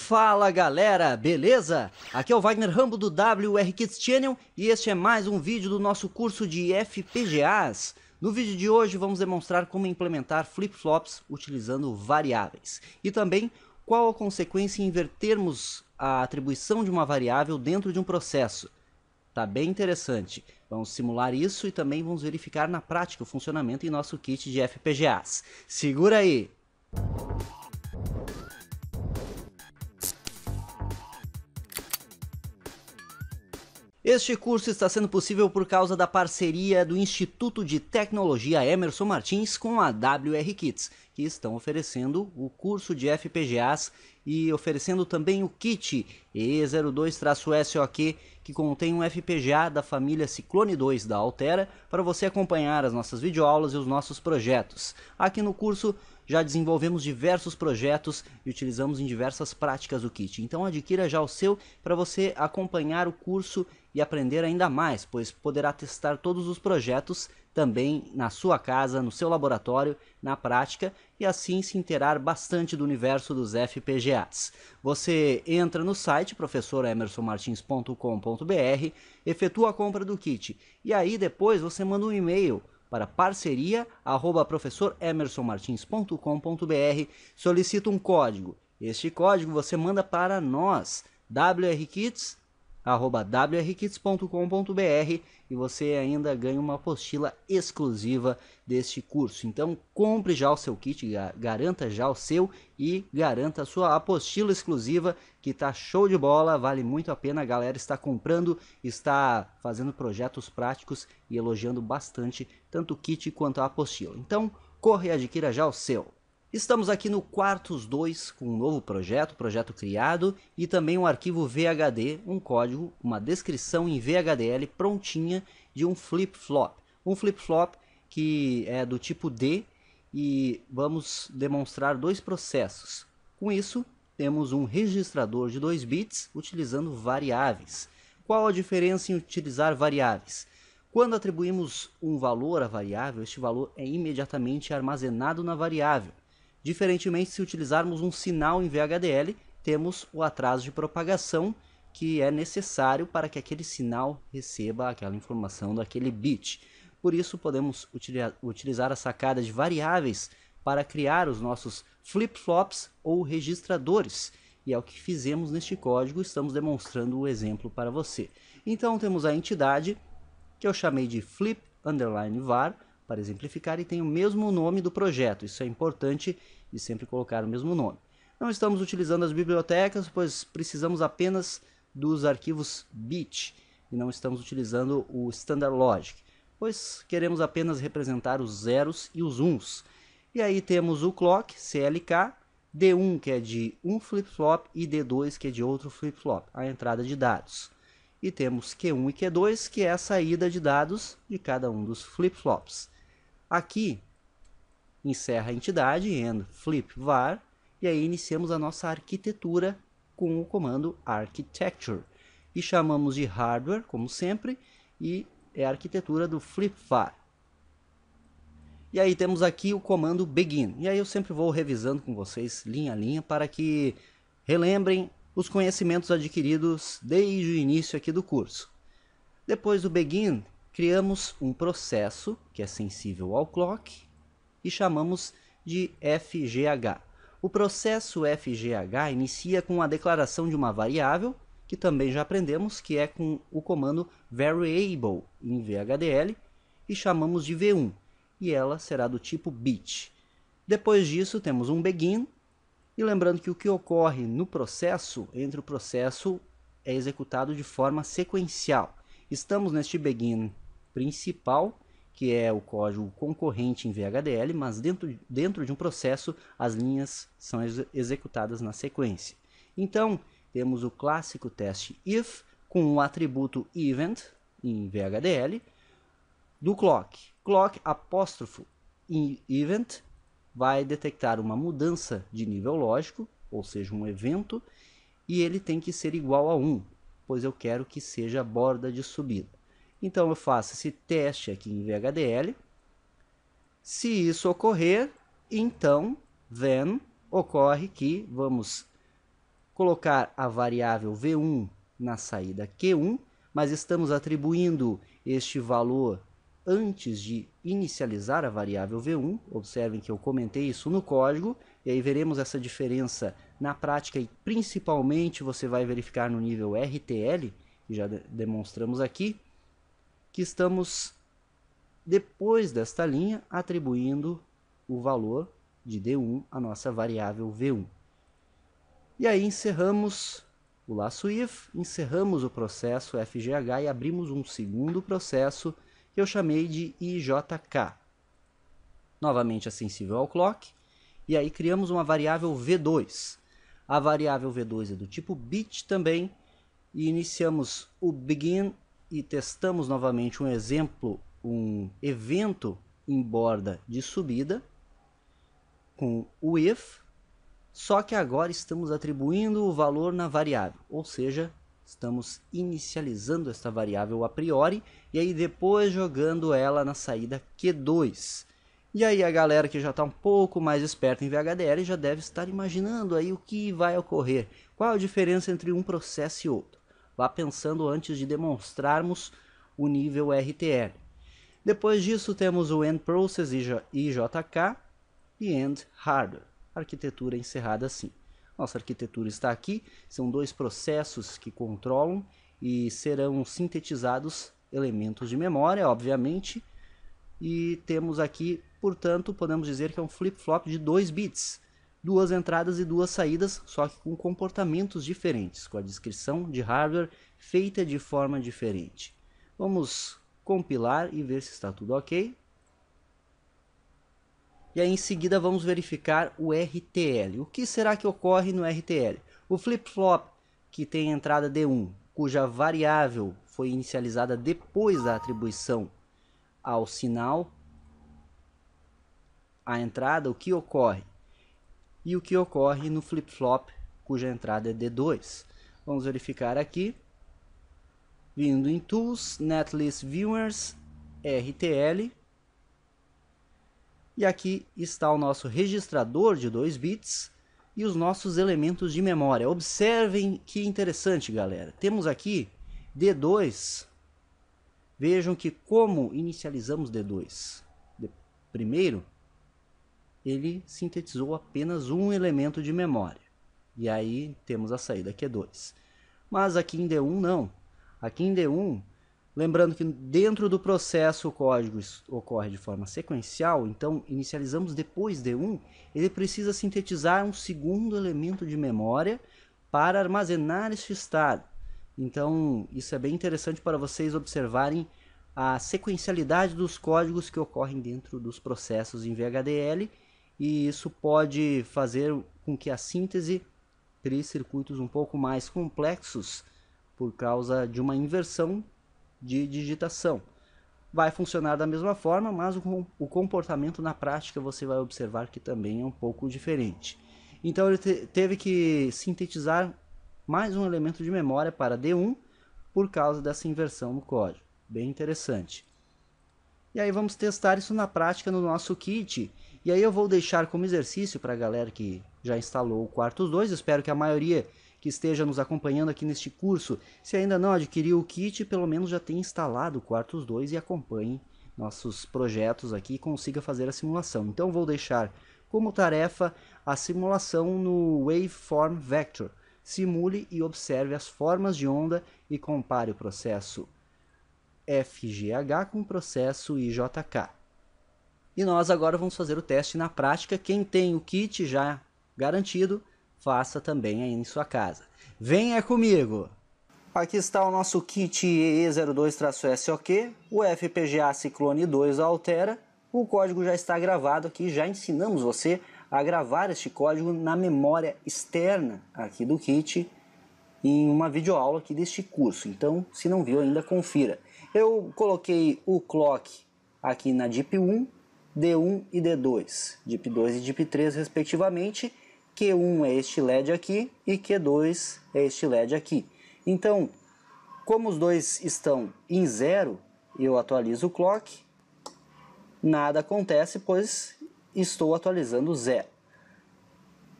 Fala galera, beleza? Aqui é o Wagner Rambo do WR Kids Channel e este é mais um vídeo do nosso curso de FPGAs. No vídeo de hoje vamos demonstrar como implementar flip-flops utilizando variáveis e também qual a consequência em invertermos a atribuição de uma variável dentro de um processo. Tá bem interessante. Vamos simular isso e também vamos verificar na prática o funcionamento em nosso kit de FPGAs. Segura aí! Música Este curso está sendo possível por causa da parceria do Instituto de Tecnologia Emerson Martins com a WR Kits, que estão oferecendo o curso de FPGAs e oferecendo também o kit E02-SOQ, que contém um FPGA da família Ciclone 2 da Altera, para você acompanhar as nossas videoaulas e os nossos projetos. Aqui no curso já desenvolvemos diversos projetos e utilizamos em diversas práticas o kit. Então adquira já o seu para você acompanhar o curso e aprender ainda mais, pois poderá testar todos os projetos também na sua casa, no seu laboratório, na prática e assim se inteirar bastante do universo dos FPGAs. Você entra no site professoremersonmartins.com.br, efetua a compra do kit e aí depois você manda um e-mail para parceria@professoremersonmartins.com.br, professoremersonmartins.com.br solicita um código. Este código você manda para nós, WRKits arroba e você ainda ganha uma apostila exclusiva deste curso. Então compre já o seu kit, garanta já o seu e garanta a sua apostila exclusiva que tá show de bola, vale muito a pena, a galera está comprando, está fazendo projetos práticos e elogiando bastante tanto o kit quanto a apostila. Então corre e adquira já o seu. Estamos aqui no Quartos 2 com um novo projeto, projeto criado e também um arquivo VHD, um código, uma descrição em VHDL prontinha de um flip-flop. Um flip-flop que é do tipo D e vamos demonstrar dois processos. Com isso, temos um registrador de 2 bits utilizando variáveis. Qual a diferença em utilizar variáveis? Quando atribuímos um valor à variável, este valor é imediatamente armazenado na variável. Diferentemente, se utilizarmos um sinal em VHDL, temos o atraso de propagação que é necessário para que aquele sinal receba aquela informação daquele bit. Por isso, podemos utilizar a sacada de variáveis para criar os nossos flip-flops ou registradores. E é o que fizemos neste código, estamos demonstrando o exemplo para você. Então, temos a entidade que eu chamei de flip underline var, para exemplificar e tem o mesmo nome do projeto. Isso é importante de sempre colocar o mesmo nome. Não estamos utilizando as bibliotecas, pois precisamos apenas dos arquivos bit e não estamos utilizando o standard logic, pois queremos apenas representar os zeros e os uns. E aí temos o clock, CLK, D1 que é de um flip-flop e D2 que é de outro flip-flop, a entrada de dados. E temos Q1 e Q2 que é a saída de dados de cada um dos flip-flops. Aqui, encerra a entidade, end flip var, e aí iniciamos a nossa arquitetura com o comando architecture. E chamamos de hardware, como sempre, e é a arquitetura do flip var. E aí temos aqui o comando begin. E aí eu sempre vou revisando com vocês linha a linha para que relembrem os conhecimentos adquiridos desde o início aqui do curso. Depois do begin, criamos um processo que é sensível ao clock e chamamos de FGH. O processo FGH inicia com a declaração de uma variável, que também já aprendemos, que é com o comando variable em VHDL, e chamamos de V1, e ela será do tipo bit. Depois disso, temos um begin, e lembrando que o que ocorre no processo, entre o processo, é executado de forma sequencial. Estamos neste begin principal, que é o código concorrente em VHDL, mas dentro, dentro de um processo as linhas são ex executadas na sequência. Então, temos o clássico teste if com o atributo event em VHDL do clock. Clock apóstrofo em event vai detectar uma mudança de nível lógico, ou seja, um evento, e ele tem que ser igual a 1 pois eu quero que seja a borda de subida. Então eu faço esse teste aqui em VHDL. Se isso ocorrer, então then ocorre que vamos colocar a variável v1 na saída q1, mas estamos atribuindo este valor antes de inicializar a variável v1. Observem que eu comentei isso no código, e aí veremos essa diferença na prática e principalmente você vai verificar no nível RTL, que já de demonstramos aqui, que estamos, depois desta linha, atribuindo o valor de D1 à nossa variável V1. E aí encerramos o laço if, encerramos o processo FGH e abrimos um segundo processo eu chamei de IJK. Novamente acessível sensível ao clock. E aí criamos uma variável V2. A variável V2 é do tipo bit também. E iniciamos o begin e testamos novamente um exemplo, um evento em borda de subida com o if, só que agora estamos atribuindo o valor na variável, ou seja, estamos inicializando esta variável a priori e aí depois jogando ela na saída Q2. E aí a galera que já está um pouco mais esperta em VHDL já deve estar imaginando aí o que vai ocorrer, qual a diferença entre um processo e outro. Vá pensando antes de demonstrarmos o nível RTL. Depois disso temos o End Process IJK e End Hardware, arquitetura encerrada assim. Nossa arquitetura está aqui, são dois processos que controlam e serão sintetizados elementos de memória, obviamente. E temos aqui, portanto, podemos dizer que é um flip-flop de dois bits, duas entradas e duas saídas, só que com comportamentos diferentes, com a descrição de hardware feita de forma diferente. Vamos compilar e ver se está tudo ok e aí em seguida vamos verificar o RTL. O que será que ocorre no RTL? O flip-flop que tem entrada D1, cuja variável foi inicializada depois da atribuição ao sinal a entrada, o que ocorre? E o que ocorre no flip-flop cuja entrada é D2. Vamos verificar aqui. Vindo em Tools, Netlist Viewers, RTL, e aqui está o nosso registrador de 2 bits e os nossos elementos de memória. Observem que interessante, galera. Temos aqui D2. Vejam que como inicializamos D2. Primeiro, ele sintetizou apenas um elemento de memória. E aí temos a saída Q2. É Mas aqui em D1 não. Aqui em D1 Lembrando que dentro do processo o código ocorre de forma sequencial, então inicializamos depois de 1, ele precisa sintetizar um segundo elemento de memória para armazenar este estado. Então isso é bem interessante para vocês observarem a sequencialidade dos códigos que ocorrem dentro dos processos em VHDL e isso pode fazer com que a síntese crie circuitos um pouco mais complexos por causa de uma inversão de digitação. Vai funcionar da mesma forma, mas o, comportamento na prática você vai observar que também é um pouco diferente. Então ele te, teve que sintetizar mais um elemento de memória para D1 por causa dessa inversão no código. Bem interessante. E aí vamos testar isso na prática no nosso kit. E aí eu vou deixar como exercício para a galera que já instalou o Quartos 2. Espero que a maioria que esteja nos acompanhando aqui neste curso. Se ainda não adquiriu o kit, pelo menos já tenha instalado o Quartos 2 e acompanhe nossos projetos aqui e consiga fazer a simulação. Então vou deixar como tarefa a simulação no Waveform Vector. Simule e observe as formas de onda e compare o processo FGH com o processo IJK. E nós agora vamos fazer o teste na prática. Quem tem o kit já garantido faça também aí em sua casa. Venha comigo! Aqui está o nosso kit ee 02 sok o FPGA Ciclone 2 Altera. O código já está gravado aqui, já ensinamos você a gravar este código na memória externa aqui do kit em uma videoaula aqui deste curso. Então, se não viu ainda, confira. Eu coloquei o clock aqui na DIP 1, D1 e D2, DIP 2 e DIP 3 respectivamente, Q1 é este LED aqui e Q2 é este LED aqui. Então, como os dois estão em zero, eu atualizo o clock, nada acontece, pois estou atualizando zero.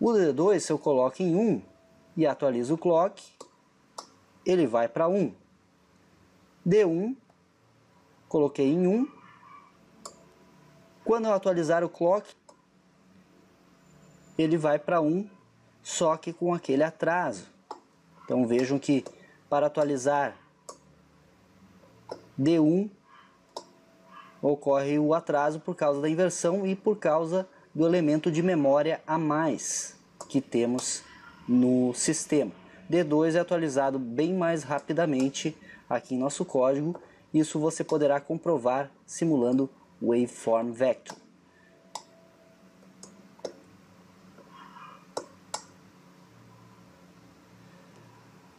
O D2, se eu coloco em 1 e atualizo o clock, ele vai para 1. D1, coloquei em 1. Quando eu atualizar o clock, ele vai para 1, só que com aquele atraso. Então vejam que para atualizar D1 ocorre o atraso por causa da inversão e por causa do elemento de memória a mais que temos no sistema. D2 é atualizado bem mais rapidamente aqui em nosso código, isso você poderá comprovar simulando Waveform Vector.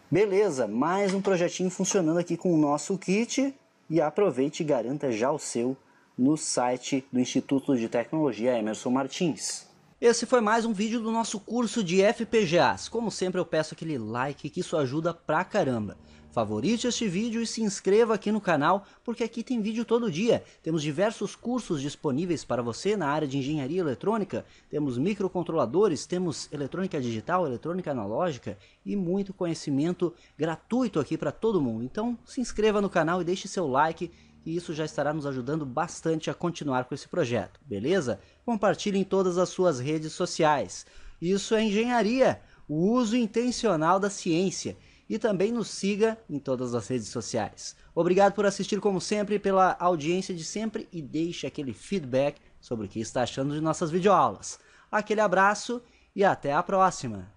Beleza, mais um projetinho funcionando aqui com o nosso kit e aproveite e garanta já o seu no site do Instituto de Tecnologia Emerson Martins. Esse foi mais um vídeo do nosso curso de FPGAs. Como sempre eu peço aquele like que isso ajuda pra caramba. Favorite este vídeo e se inscreva aqui no canal, porque aqui tem vídeo todo dia. Temos diversos cursos disponíveis para você na área de engenharia eletrônica, temos microcontroladores, temos eletrônica digital, eletrônica analógica e muito conhecimento gratuito aqui para todo mundo. Então se inscreva no canal e deixe seu like, e isso já estará nos ajudando bastante a continuar com esse projeto, beleza? compartilhe em todas as suas redes sociais. Isso é engenharia, o uso intencional da ciência. E também nos siga em todas as redes sociais. Obrigado por assistir, como sempre, pela audiência de sempre e deixe aquele feedback sobre o que está achando de nossas videoaulas. Aquele abraço e até a próxima!